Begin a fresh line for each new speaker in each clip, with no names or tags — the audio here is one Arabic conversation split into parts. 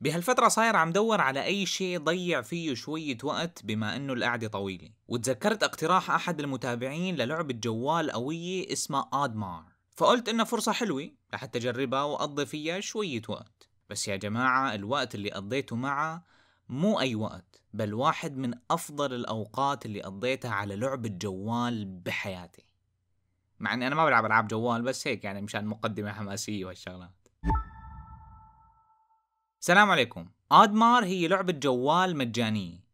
بهالفترة صاير عم دور على أي شيء ضيع فيه شوية وقت بما أنه القعدة طويلة وتذكرت اقتراح أحد المتابعين للعبة جوال قوية اسمها آدمار فقلت إنها فرصة حلوة لحتى أجربها وأقضي فيها شوية وقت بس يا جماعة الوقت اللي قضيته معها مو أي وقت بل واحد من أفضل الأوقات اللي قضيتها على لعبة جوال بحياتي مع اني انا ما بلعب العاب جوال بس هيك يعني مشان مقدمه حماسيه وهالشغلات السلام عليكم آدمار هي لعبة جوال مجانية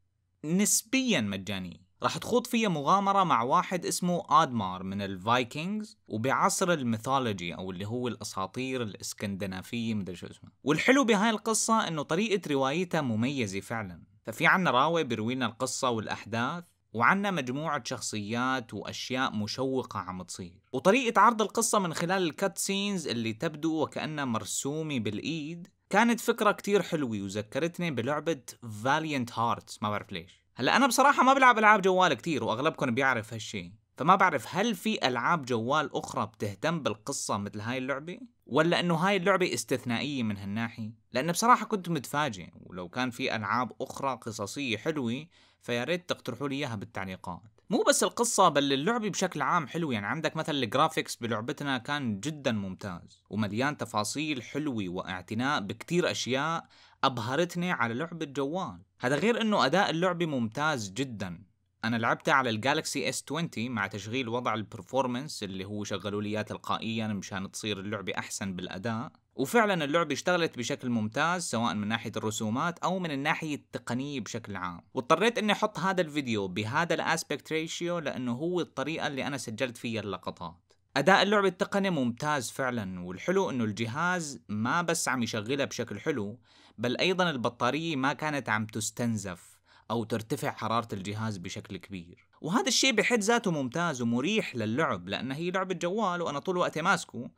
نسبيا مجانية راح تخوض فيها مغامرة مع واحد اسمه آدمار من الفايكنجز وبعصر الميثولوجي أو اللي هو الأساطير الإسكندنافية مدري شو اسمه والحلو بهاي القصة أنه طريقة روايتها مميزة فعلا ففي عنا راوي لنا القصة والأحداث وعنا مجموعة شخصيات وأشياء مشوقة عم تصير وطريقة عرض القصة من خلال الكات سينز اللي تبدو وكأنها مرسومة بالإيد كانت فكرة كتير حلوة وذكرتني بلعبة Valiant هارتس ما بعرف ليش هلا أنا بصراحة ما بلعب ألعاب جوال كتير وأغلبكم بيعرف هالشي فما بعرف هل في ألعاب جوال أخرى بتهتم بالقصة مثل هاي اللعبة؟ ولا انه هاي اللعبة استثنائية من هالناحية؟ لأن بصراحة كنت متفاجئ ولو كان في ألعاب أخرى قصصية حلوة فياريت تقترحوا لي إياها بالتعليقات. مو بس القصة بل اللعبة بشكل عام حلو يعني عندك مثلا الجرافيكس بلعبتنا كان جدا ممتاز ومليان تفاصيل حلوة واعتناء بكتير أشياء أبهرتني على لعبة جوال هذا غير أنه أداء اللعبة ممتاز جدا انا لعبتها على الجالكسي اس 20 مع تشغيل وضع البرفورمنس اللي هو شغلوا لي اياه تلقائيا مشان تصير اللعبه احسن بالاداء وفعلا اللعبة اشتغلت بشكل ممتاز سواء من ناحية الرسومات أو من الناحية التقنية بشكل عام واضطريت أني أحط هذا الفيديو بهذا الاسبكت ريشيو لأنه هو الطريقة اللي أنا سجلت فيها اللقطات أداء اللعبة التقني ممتاز فعلا والحلو أنه الجهاز ما بس عم يشغلها بشكل حلو بل أيضا البطارية ما كانت عم تستنزف أو ترتفع حرارة الجهاز بشكل كبير وهذا الشيء بحد ذاته ممتاز ومريح للعب لأن هي لعبة جوال وأنا طول وقتي ماسكه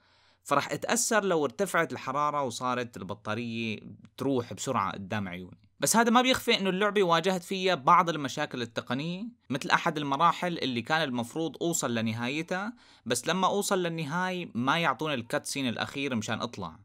فراح اتاثر لو ارتفعت الحراره وصارت البطاريه تروح بسرعه قدام عيوني بس هذا ما بيخفي انه اللعبه واجهت فيها بعض المشاكل التقنيه مثل احد المراحل اللي كان المفروض اوصل لنهايتها بس لما اوصل للنهايه ما يعطوني الكاتسين الاخير مشان اطلع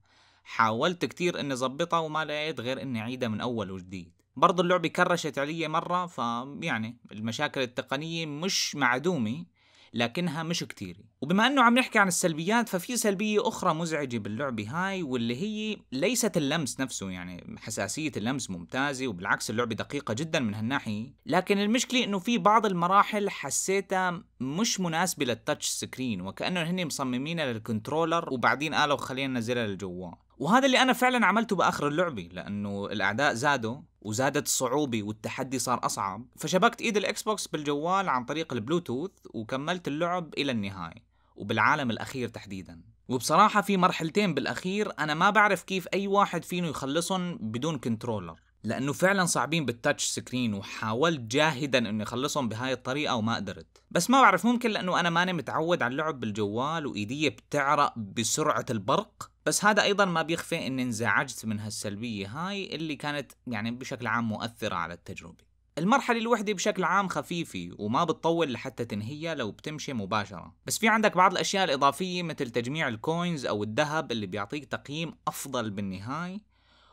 حاولت كتير اني ظبطها وما لقيت غير اني اعيدها من اول وجديد برضو اللعبة كرشت علي مرة فيعني المشاكل التقنية مش معدومة لكنها مش كتير وبما أنه عم نحكي عن السلبيات ففي سلبية أخرى مزعجة باللعبة هاي واللي هي ليست اللمس نفسه يعني حساسية اللمس ممتازة وبالعكس اللعبة دقيقة جدا من هالناحية لكن المشكلة أنه في بعض المراحل حسيتها مش مناسبة للتاتش سكرين وكأنه هني مصممينها للكنترولر وبعدين قالوا خلينا ننزلها للجوال وهذا اللي انا فعلا عملته باخر اللعبه لانه الاعداء زادوا وزادت الصعوبه والتحدي صار اصعب فشبكت ايد الاكس بوكس بالجوال عن طريق البلوتوث وكملت اللعب الى النهايه وبالعالم الاخير تحديدا وبصراحه في مرحلتين بالاخير انا ما بعرف كيف اي واحد فينه يخلصهم بدون كنترولر لانه فعلا صعبين بالتاتش سكرين وحاولت جاهدا اني اخلصهم بهاي الطريقه وما قدرت بس ما بعرف ممكن لانه انا ماني متعود على اللعب بالجوال وايدي بتعرق بسرعه البرق بس هذا ايضا ما بيخفي ان انزعجت من هالسلبيه هاي اللي كانت يعني بشكل عام مؤثره على التجربه المرحلة الوحدة بشكل عام خفيفة وما بتطول لحتى تنهيها لو بتمشي مباشرة بس في عندك بعض الأشياء الإضافية مثل تجميع الكوينز أو الذهب اللي بيعطيك تقييم أفضل بالنهاية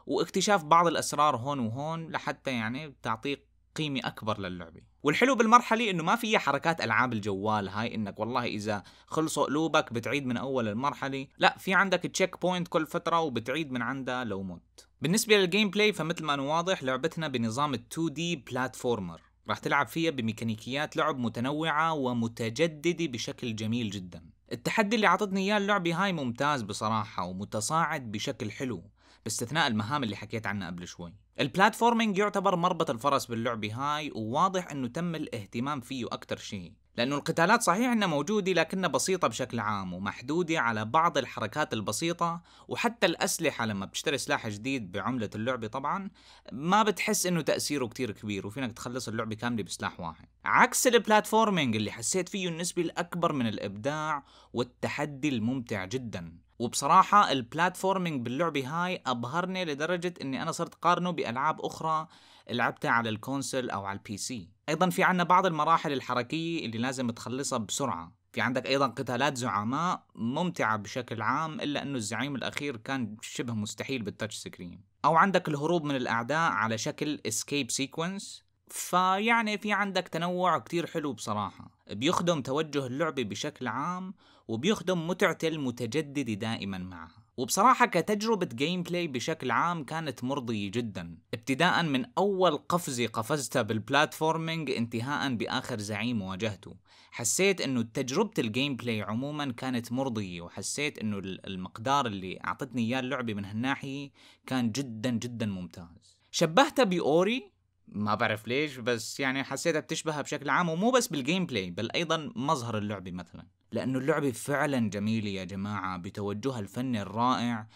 واكتشاف بعض الأسرار هون وهون لحتى يعني تعطيك قيمة اكبر للعبه والحلو بالمرحله انه ما فيها حركات العاب الجوال هاي انك والله اذا خلصوا قلوبك بتعيد من اول المرحله لا في عندك تشيك بوينت كل فتره وبتعيد من عندها لو مت بالنسبه للجيم بلاي فمثل ما انه واضح لعبتنا بنظام ال 2 دي بلاتفورمر راح تلعب فيها بميكانيكيات لعب متنوعة ومتجددة بشكل جميل جدا التحدي اللي عطتني اياه اللعبة هاي ممتاز بصراحة ومتصاعد بشكل حلو باستثناء المهام اللي حكيت عنها قبل شوي البلاتفورمينج يعتبر مربط الفرس باللعبة هاي وواضح انه تم الاهتمام فيه أكتر شيء لأنه القتالات صحيح إنها موجودة لكنها بسيطة بشكل عام ومحدودة على بعض الحركات البسيطة وحتى الأسلحة لما بتشتري سلاح جديد بعملة اللعبة طبعا ما بتحس إنه تأثيره كتير كبير وفينك تخلص اللعبة كاملة بسلاح واحد عكس البلاتفورمينج اللي حسيت فيه النسبة الأكبر من الإبداع والتحدي الممتع جدا وبصراحة البلاتفورمينج باللعبة هاي أبهرني لدرجة أني أنا صرت قارنه بألعاب أخرى لعبتها على الكونسل أو على البي سي أيضا في عنا بعض المراحل الحركية اللي لازم تخلصها بسرعة في عندك أيضا قتالات زعماء ممتعة بشكل عام إلا أنه الزعيم الأخير كان شبه مستحيل بالتاتش سكرين أو عندك الهروب من الأعداء على شكل اسكيب سيكونس فيعني في عندك تنوع كتير حلو بصراحة بيخدم توجه اللعبة بشكل عام وبيخدم متعة المتجددة دائما معها وبصراحة كتجربة جيم بلاي بشكل عام كانت مرضية جدا ابتداء من أول قفزة قفزتها بالبلاتفورمينج انتهاء بآخر زعيم واجهته حسيت أنه تجربة الجيم بلاي عموما كانت مرضية وحسيت أنه المقدار اللي أعطتني إياه اللعبة من هالناحية كان جدا جدا ممتاز شبهتها بأوري ما بعرف ليش بس يعني حسيتها بتشبهها بشكل عام ومو بس بالجيم بلاي بل ايضا مظهر اللعبه مثلا لانه اللعبه فعلا جميله يا جماعه بتوجهها الفني الرائع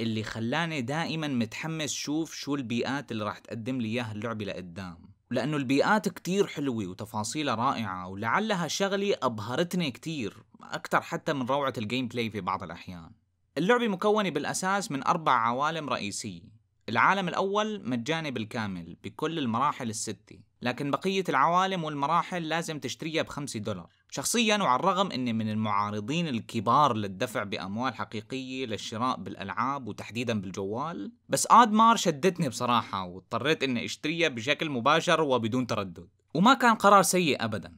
اللي خلاني دائما متحمس شوف شو البيئات اللي راح تقدم لي اياها اللعبه لقدام لأنه البيئات كتير حلوة وتفاصيلها رائعة ولعلها شغلة أبهرتني كتير أكتر حتى من روعة الجيم بلاي في بعض الأحيان اللعبة مكونة بالأساس من أربع عوالم رئيسية العالم الأول مجاني بالكامل بكل المراحل الستة لكن بقية العوالم والمراحل لازم تشتريها بخمسة دولار شخصيا وعلى الرغم اني من المعارضين الكبار للدفع باموال حقيقيه للشراء بالالعاب وتحديدا بالجوال بس ادمار شدتني بصراحه واضطريت اني اشتريها بشكل مباشر وبدون تردد وما كان قرار سيء ابدا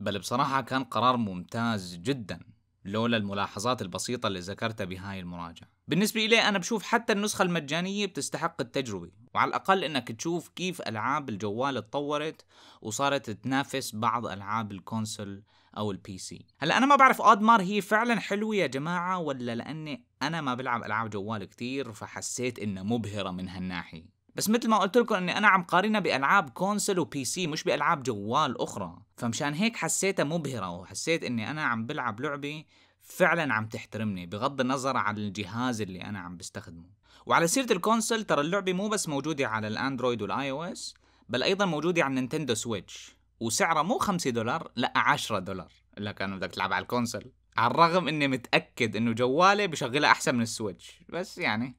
بل بصراحه كان قرار ممتاز جدا لولا الملاحظات البسيطة اللي ذكرتها بهاي المراجعة بالنسبة إلي أنا بشوف حتى النسخة المجانية بتستحق التجربة وعلى الأقل أنك تشوف كيف ألعاب الجوال اتطورت وصارت تنافس بعض ألعاب الكونسول أو البي سي هلا أنا ما بعرف أدمار هي فعلا حلوة يا جماعة ولا لأني أنا ما بلعب ألعاب جوال كتير فحسيت إنها مبهرة من هالناحية بس مثل ما قلت لكم اني انا عم قارنها بالعاب كونسل وبي سي مش بالعاب جوال اخرى فمشان هيك حسيتها مبهره وحسيت اني انا عم بلعب لعبه فعلا عم تحترمني بغض النظر عن الجهاز اللي انا عم بستخدمه وعلى سيره الكونسل ترى اللعبه مو بس موجوده على الاندرويد والاي او اس بل ايضا موجوده على النينتندو سويتش وسعرها مو 5 دولار لا 10 دولار لك انا بدك تلعب على الكونسل على الرغم اني متاكد انه جوالي بشغلها احسن من السويتش بس يعني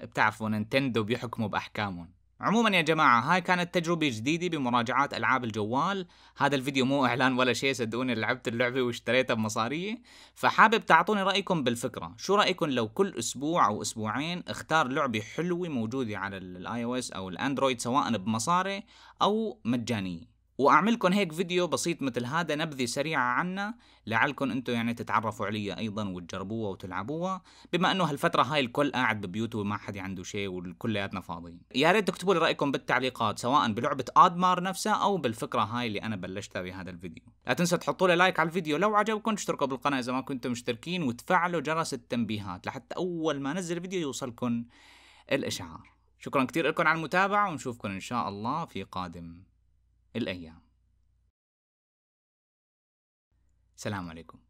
بتعرفوا نينتندو بيحكموا بأحكامهم عموما يا جماعة هاي كانت تجربة جديدة بمراجعات ألعاب الجوال هذا الفيديو مو إعلان ولا شيء صدقوني لعبت اللعبة واشتريتها بمصارية فحابب تعطوني رأيكم بالفكرة شو رأيكم لو كل أسبوع أو أسبوعين اختار لعبة حلوة موجودة على الاي او اس أو الاندرويد سواء بمصاري أو مجانية وأعملكن هيك فيديو بسيط مثل هذا نبذة سريعة عنا لعلكن أنتو يعني تتعرفوا عليها أيضا وتجربوها وتلعبوها بما أنه هالفترة هاي الكل قاعد ببيوته وما حد عنده شيء وكلياتنا فاضيين يا ريت تكتبوا لي رأيكم بالتعليقات سواء بلعبة آدمار نفسها أو بالفكرة هاي اللي أنا بلشتها بهذا الفيديو لا تنسوا تحطوا لي لايك على الفيديو لو عجبكم اشتركوا بالقناة إذا ما كنتم مشتركين وتفعلوا جرس التنبيهات لحتى أول ما أنزل فيديو يوصلكم الإشعار شكرا كثير لكم على المتابعة ونشوفكم إن شاء الله في قادم الأيام سلام عليكم